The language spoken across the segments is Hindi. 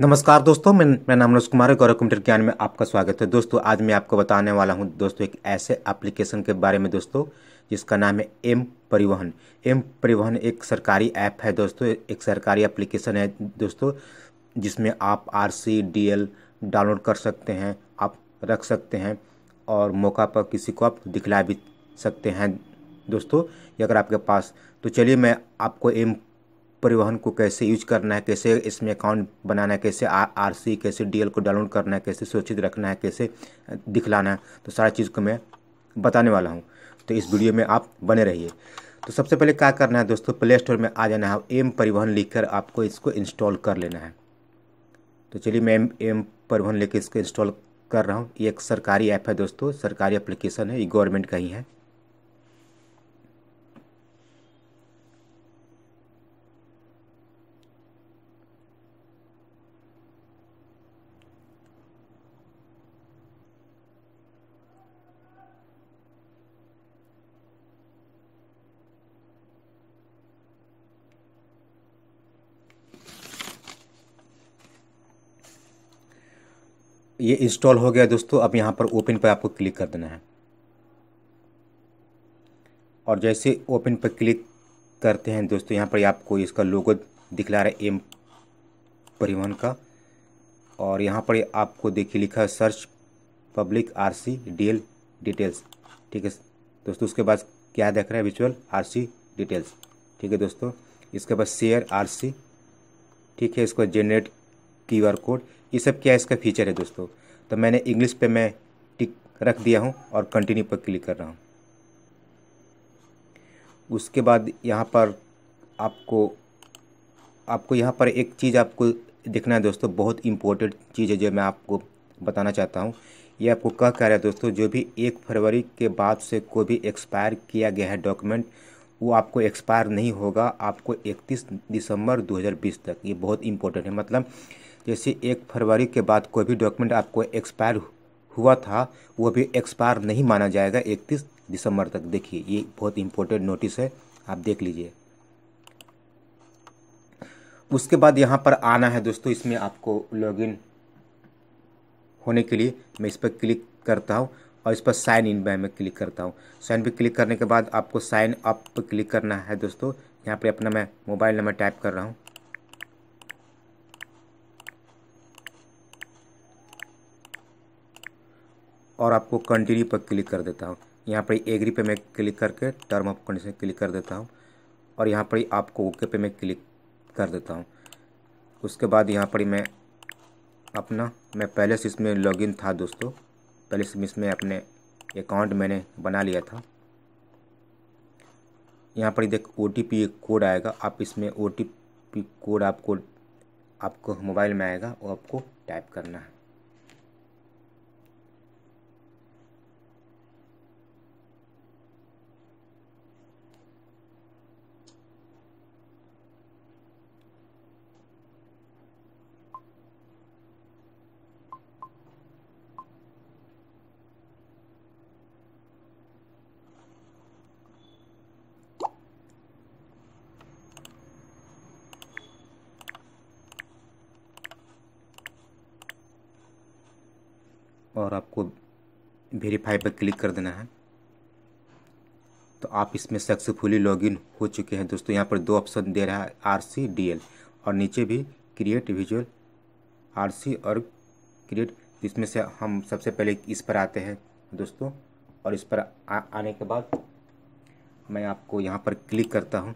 नमस्कार दोस्तों मैं मैं नाम रोज कुमार है गौरव कंप्यूटर ज्ञान में आपका स्वागत है दोस्तों आज मैं आपको बताने वाला हूं दोस्तों एक ऐसे एप्लीकेशन के बारे में दोस्तों जिसका नाम है एम परिवहन एम परिवहन एक सरकारी ऐप है दोस्तों एक सरकारी एप्लीकेशन है दोस्तों जिसमें आप R C D L download कर सकते हैं आप रख सकते हैं और मौका पर किसी को आप दिखला भी सकते हैं दोस्तों अगर आपके पास तो चलिए मैं आपको एम परिवहन को कैसे यूज करना है कैसे इसमें अकाउंट बनाना है कैसे आर सी कैसे डी एल को डाउनलोड करना है कैसे सुरक्षित रखना है कैसे दिखलाना है तो सारा चीज़ को मैं बताने वाला हूँ तो इस वीडियो में आप बने रहिए तो सबसे पहले क्या करना है दोस्तों प्ले स्टोर में आ जाना है एम परिवहन कर आपको इसको इंस्टॉल कर लेना है तो चलिए मैं एम परिवहन लेकर इसको इंस्टॉल कर रहा हूँ ये एक सरकारी ऐप है दोस्तों सरकारी एप्लीकेशन है ये गवर्नमेंट का ही है ये इंस्टॉल हो गया दोस्तों अब यहाँ पर ओपन पर आपको क्लिक कर देना है और जैसे ओपन पर क्लिक करते हैं दोस्तों यहाँ पर आपको इसका लोगो दिखला रहा है एम परिवहन का और यहाँ पर आपको देखिए लिखा है search public R C DL details ठीक है दोस्तों उसके बाद क्या देख रहे हैं विचुअल आर सी डिटेल्स ठीक है दोस्तों इसके बाद शेयर आर सी ठीक है इसको जनरेट क्यू आर कोड ये सब क्या इसका फीचर है दोस्तों तो मैंने इंग्लिश पे मैं टिक रख दिया हूँ और कंटिन्यू पर क्लिक कर रहा हूँ उसके बाद यहाँ पर आपको आपको यहाँ पर एक चीज़ आपको देखना है दोस्तों बहुत इम्पोर्टेंट चीज़ है जो मैं आपको बताना चाहता हूँ ये आपको कह कह रहा है दोस्तों जो भी एक फरवरी के बाद से कोई भी एक्सपायर किया गया है डॉक्यूमेंट वो आपको एक्सपायर नहीं होगा आपको 31 दिसंबर 2020 तक ये बहुत इम्पोर्टेंट है मतलब जैसे एक फरवरी के बाद कोई भी डॉक्यूमेंट आपको एक्सपायर हुआ था वो भी एक्सपायर नहीं माना जाएगा इकतीस दिसंबर तक देखिए ये बहुत इम्पोर्टेंट नोटिस है आप देख लीजिए उसके बाद यहाँ पर आना है दोस्तों इसमें आपको लॉगिन होने के लिए मैं इस पर क्लिक करता हूँ और इस पर साइन इन बाय में क्लिक करता हूँ साइन पर क्लिक करने के बाद आपको साइन अप पर क्लिक करना है दोस्तों यहाँ पे अपना मैं मोबाइल नंबर टाइप कर रहा हूँ और आपको कंटिन्यू पर क्लिक कर देता हूँ यहाँ पर एग्री पे मैं क्लिक करके टर्म ऑफ कंडीशन क्लिक कर देता हूँ और यहाँ पर आपको ओके पे मैं क्लिक कर देता हूँ उसके बाद यहाँ पर मैं अपना मैं पहले से इसमें लॉगिन था दोस्तों पहले से इसमें अपने अकाउंट मैंने बना लिया था यहाँ पर देख ओ टी कोड आएगा आप इसमें ओ कोड आपको आपको मोबाइल में आएगा वो आपको टाइप करना है और आपको वेरीफाई पर क्लिक कर देना है तो आप इसमें सक्सेसफुली लॉगिन हो चुके हैं दोस्तों यहाँ पर दो ऑप्शन दे रहा है आर सी डी एल और नीचे भी क्रिएट विजुअल आर सी और क्रिएट तो इसमें से हम सबसे पहले इस पर आते हैं दोस्तों और इस पर आ, आने के बाद मैं आपको यहाँ पर क्लिक करता हूँ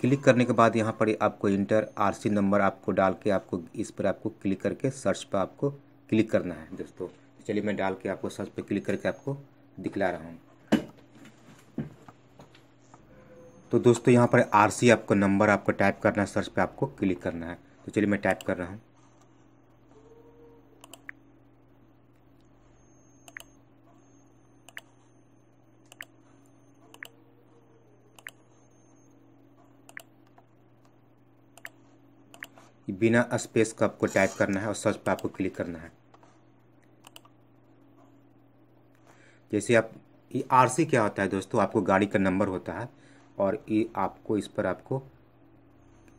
क्लिक करने के बाद यहाँ पर आपको इंटर आरसी नंबर आपको डाल के आपको इस पर आपको क्लिक करके सर्च पर आपको क्लिक करना है दोस्तों चलिए मैं डाल के आपको सर्च पर क्लिक करके आपको दिखला रहा हूँ तो दोस्तों यहाँ पर आरसी आपको नंबर आपको टाइप करना है सर्च पे आपको क्लिक करना है तो चलिए मैं टाइप कर रहा हूँ बिना स्पेस का आपको टाइप करना है और सर्च पर आपको क्लिक करना है जैसे आप ये आर सी क्या होता है दोस्तों आपको गाड़ी का नंबर होता है और ये आपको इस पर आपको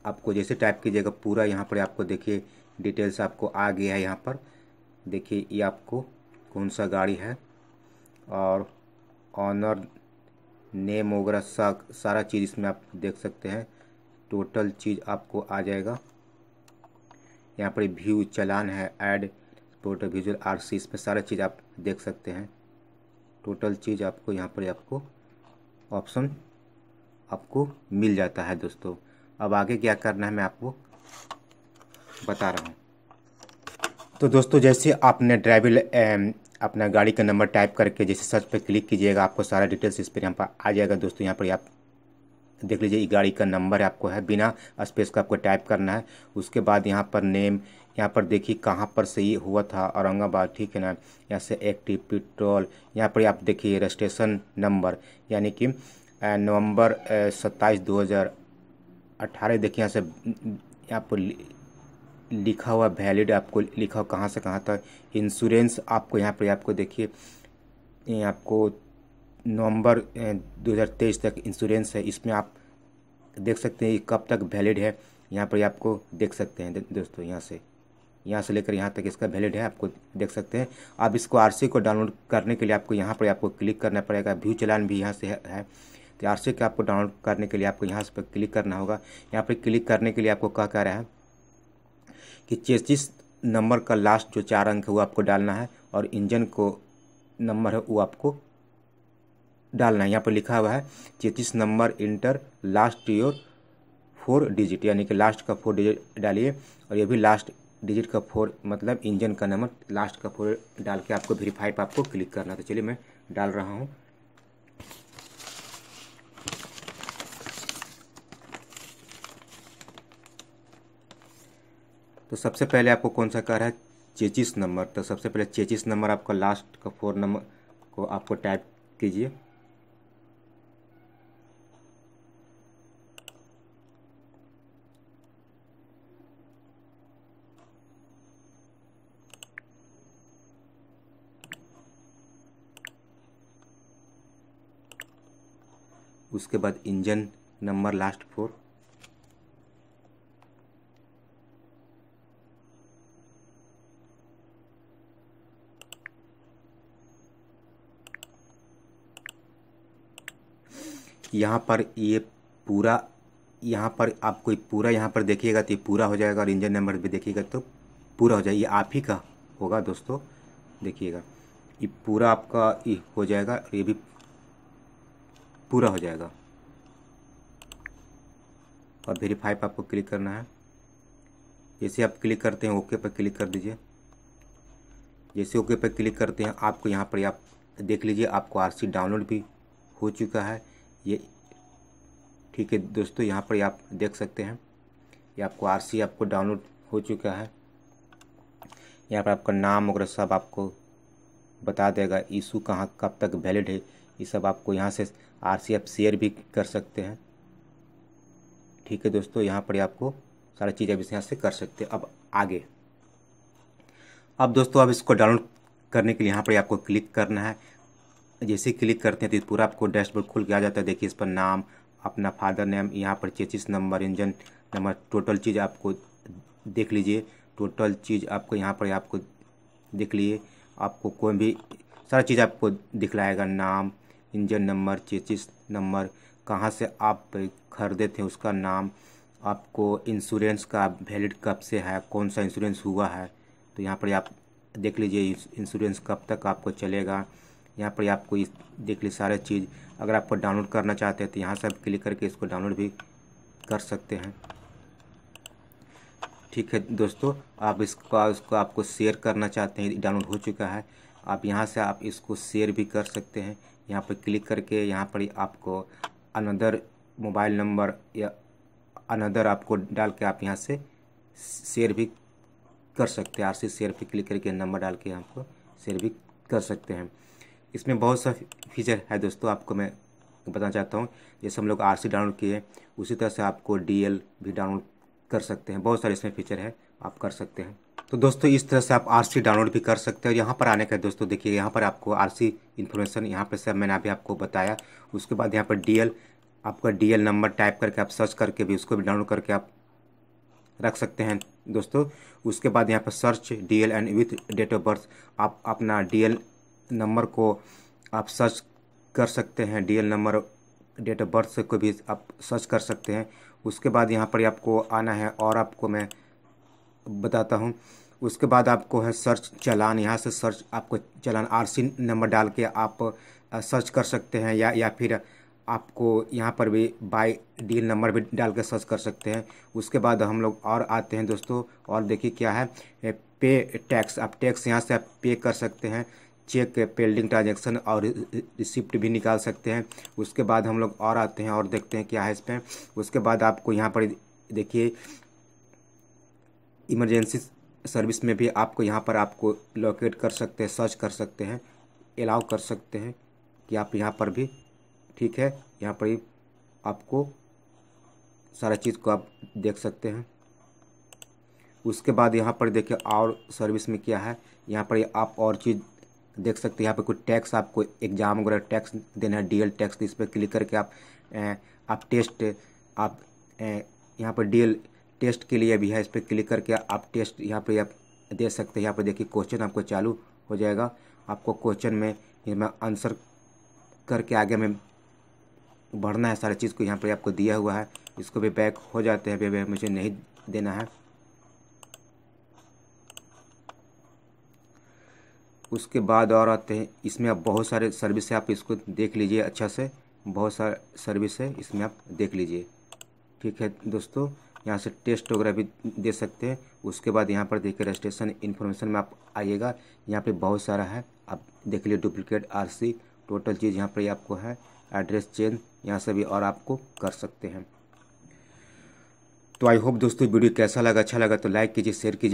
आपको जैसे टाइप कीजिएगा पूरा यहाँ पर आपको देखिए डिटेल्स आपको आ गया है यहाँ पर देखिए ये आपको कौन सा गाड़ी है और ऑनर नेम वगैरह सा सारा चीज़ इसमें आप देख सकते हैं टोटल चीज़ आपको आ जाएगा यहाँ पर व्यू चलान है add total visual R C इसमें सारा चीज़ आप देख सकते हैं टोटल चीज़ आपको यहाँ पर आपको ऑप्शन आपको मिल जाता है दोस्तों अब आगे क्या करना है मैं आपको बता रहा हूँ तो दोस्तों जैसे आपने ड्राइविंग अपना गाड़ी का नंबर टाइप करके जैसे सर्च पर क्लिक कीजिएगा आपको सारा डिटेल्स इस पर यहाँ पर आ जाएगा दोस्तों यहाँ पर आप देख लीजिए गाड़ी का नंबर आपको है बिना स्पेस का आपको टाइप करना है उसके बाद यहाँ पर नेम यहाँ पर देखिए कहाँ पर से ये हुआ था औरंगाबाद ठीक है ना यहाँ से एक्टिव पेट्रोल यहाँ पर आप देखिए रजिस्ट्रेशन नंबर यानी कि नवंबर सत्ताईस दो हज़ार अट्ठारह देखिए यहाँ से यहाँ पर लिखा हुआ वैलिड आपको लिखा हुआ कहाँ से कहाँ तक इंश्योरेंस आपको यहाँ पर आपको देखिए आपको नवंबर 2023 तक इंश्योरेंस है इसमें आप देख सकते हैं कब तक वैलिड है यहाँ पर आपको देख सकते हैं दोस्तों यहाँ से यहाँ से लेकर यहाँ तक इसका वैलिड है आपको देख सकते हैं अब इसको आरसी को डाउनलोड करने के लिए आपको यहाँ पर आपको क्लिक करना पड़ेगा व्यू चलान भी यहाँ से है तो आर सी आपको डाउनलोड करने के लिए आपको यहाँ पर क्लिक करना होगा यहाँ पर क्लिक करने के लिए आपको क्या कह रहा है कि चेसिस नंबर का लास्ट जो चार अंक है वो आपको डालना है और इंजन को नंबर है वो आपको डालना है यहाँ पर लिखा हुआ है chassis number enter last your four digit यानी कि लास्ट का फोर डिजिट डालिए और ये भी लास्ट डिजिट का फोर मतलब इंजन का नंबर लास्ट का फोर डाल के आपको वेरीफाई पर आपको क्लिक करना तो चलिए मैं डाल रहा हूँ तो सबसे पहले आपको कौन सा कर है चेचिस नंबर तो सबसे पहले चेचिस नंबर आपका लास्ट का फोर नंबर को आपको टाइप कीजिए उसके बाद इंजन नंबर लास्ट फोर यहाँ पर ये पूरा यहाँ पर आप कोई पूरा यहाँ पर देखिएगा तो ये पूरा हो जाएगा और इंजन नंबर भी देखिएगा तो पूरा हो जाएगा ये आप ही का होगा दोस्तों देखिएगा ये पूरा आपका ये हो जाएगा ये भी पूरा हो जाएगा और वेरीफाई पर आपको क्लिक करना है जैसे आप क्लिक करते हैं ओके पर क्लिक कर दीजिए जैसे ओके पर क्लिक करते हैं आपको यहाँ पर आप देख लीजिए आपको आर डाउनलोड भी हो चुका है ये ठीक है दोस्तों यहाँ पर आप देख सकते हैं ये आपको आर आपको डाउनलोड हो चुका है यहाँ पर आपका नाम वगैरह सब आपको बता देगा ईशू कहाँ कब तक वैलिड है ये सब आपको यहाँ से आर सी शेयर भी कर सकते हैं ठीक है दोस्तों यहाँ पर आपको सारा चीज़ अब इस यहाँ से कर सकते हैं अब आगे अब दोस्तों अब इसको डाउनलोड करने के लिए यहाँ पर आपको क्लिक करना है जैसे क्लिक करते हैं तो पूरा आपको डैशबोर्ड खुल के आ जाता है देखिए इस पर नाम अपना फादर नेम यहाँ पर chassis number engine number total चीज़ आपको देख लीजिए टोटल चीज़ आपको यहाँ पर आपको देख लीजिए आपको कोई भी सारा चीज़ आपको दिखलाएगा नाम इंजन नंबर चेचिस नंबर कहाँ से आप खरीदे थे उसका नाम आपको इंश्योरेंस का वैलिड कब से है कौन सा इंश्योरेंस हुआ है तो यहाँ पर आप देख लीजिए इंश्योरेंस कब तक आपको चलेगा यहाँ पर आपको इस देख लीजिए सारे चीज़ अगर आपको डाउनलोड करना चाहते हैं तो यहाँ से आप क्लिक करके इसको डाउनलोड भी कर सकते हैं ठीक है दोस्तों आप इसका इसको आपको शेयर करना चाहते हैं डाउनलोड हो चुका है आप यहाँ से आप इसको शेयर भी कर सकते हैं यहाँ पर क्लिक करके यहाँ पर आपको अनदर मोबाइल नंबर या अनदर आपको डाल के आप यहाँ से शेयर भी कर सकते हैं आर सी शेयर पर क्लिक करके नंबर डाल के आपको शेयर भी कर सकते हैं इसमें बहुत सा फीचर है दोस्तों आपको मैं बताना चाहता हूँ जैसे हम लोग आर डाउनलोड किए उसी तरह से आपको डी भी डाउनलोड कर सकते हैं बहुत सारे इसमें फीचर है आप कर सकते हैं तो दोस्तों इस तरह से आप आरसी डाउनलोड भी कर सकते और यहाँ पर आने का दोस्तों देखिए यहाँ पर आपको आरसी इन्फॉर्मेशन यहाँ पर सब मैंने अभी आपको बताया उसके बाद यहाँ पर डीएल आपका डीएल नंबर टाइप करके आप सर्च करके भी उसको भी डाउनलोड करके आप रख सकते हैं दोस्तों उसके बाद यहाँ पर search L and with date of birth आप अपना डी नंबर को आप सर्च कर सकते हैं D number date of birth को भी आप सर्च कर सकते हैं उसके बाद यहाँ पर आपको आना है और आपको मैं बताता हूँ उसके बाद आपको है सर्च चलान यहाँ से सर्च आपको चलान आरसी नंबर डाल के आप सर्च कर सकते हैं या या फिर आपको यहाँ पर भी बाय डील नंबर भी डाल के सर्च कर सकते हैं उसके बाद हम लोग और आते हैं दोस्तों और देखिए क्या है पे टैक्स आप टैक्स यहाँ से आप पे कर सकते हैं चेक पेल्डिंग ट्रांजेक्शन और रिसिप्ट भी निकाल सकते हैं उसके बाद हम लोग और आते हैं और देखते हैं क्या है इस पर उसके बाद आपको यहाँ पर देखिए इमरजेंसी सर्विस में भी आपको यहाँ पर आपको लोकेट कर सकते हैं सर्च कर सकते हैं अलाउ कर सकते हैं कि आप यहाँ पर भी ठीक है यहाँ पर ही आपको सारा चीज़ को आप देख सकते हैं उसके बाद यहाँ पर देखिए और सर्विस में क्या है यहाँ पर आप और चीज़ देख सकते हैं यहाँ पर कोई टैक्स आपको एग्जाम वगैरह टैक्स देना है डी टैक्स इस पर क्लिक करके आप आप टेस्ट आप यहाँ पर डी टेस्ट के लिए भी है इस पर क्लिक करके आप टेस्ट यहाँ पर आप दे सकते हैं यहाँ पर देखिए क्वेश्चन आपको चालू हो जाएगा आपको क्वेश्चन में मैं आंसर करके आगे में बढ़ना है सारी चीज़ को यहाँ पर आपको दिया हुआ है इसको भी बैक हो जाते हैं अभी मुझे नहीं देना है उसके बाद और आते हैं इसमें आप बहुत सारे सर्विस है आप इसको देख लीजिए अच्छा से बहुत सारे सर्विस है इसमें आप देख लीजिए ठीक है दोस्तों यहाँ से टेस्ट वगैरह भी दे सकते हैं उसके बाद यहाँ पर देखिए रजिस्ट्रेशन इन्फॉर्मेशन में आप आइएगा यहाँ पे बहुत सारा है आप देख लीजिए डुप्लीकेट आरसी टोटल चीज़ यहाँ पर आपको है एड्रेस चेंज यहाँ से भी और आपको कर सकते हैं तो आई होप दोस्तों वीडियो कैसा लगा अच्छा लगा तो लाइक कीजिए शेयर कीजिए